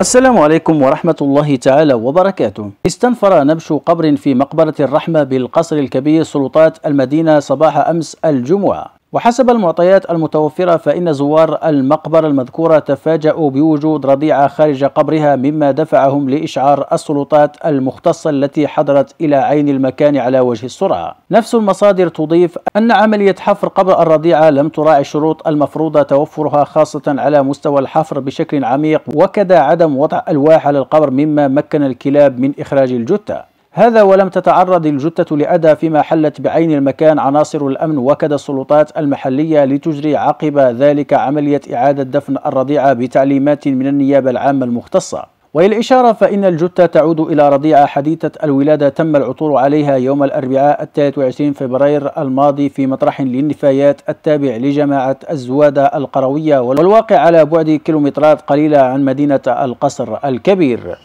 السلام عليكم ورحمة الله تعالى وبركاته استنفر نبش قبر في مقبرة الرحمة بالقصر الكبير سلطات المدينة صباح أمس الجمعة وحسب المعطيات المتوفرة فإن زوار المقبرة المذكورة تفاجأوا بوجود رضيعة خارج قبرها مما دفعهم لإشعار السلطات المختصة التي حضرت إلى عين المكان على وجه السرعة نفس المصادر تضيف أن عملية حفر قبر الرضيعة لم تراعي الشروط المفروضة توفرها خاصة على مستوى الحفر بشكل عميق وكذا عدم وضع ألواح على القبر مما مكن الكلاب من إخراج الجثة هذا ولم تتعرض الجثة لأذى فيما حلت بعين المكان عناصر الأمن وكد السلطات المحلية لتجري عقب ذلك عملية إعادة دفن الرضيعة بتعليمات من النيابة العامة المختصة وللإشارة فإن الجثة تعود إلى رضيعة حديثة الولادة تم العثور عليها يوم الأربعاء 23 فبراير الماضي في مطرح للنفايات التابع لجماعة الزوادة القروية والواقع على بعد كيلومترات قليلة عن مدينة القصر الكبير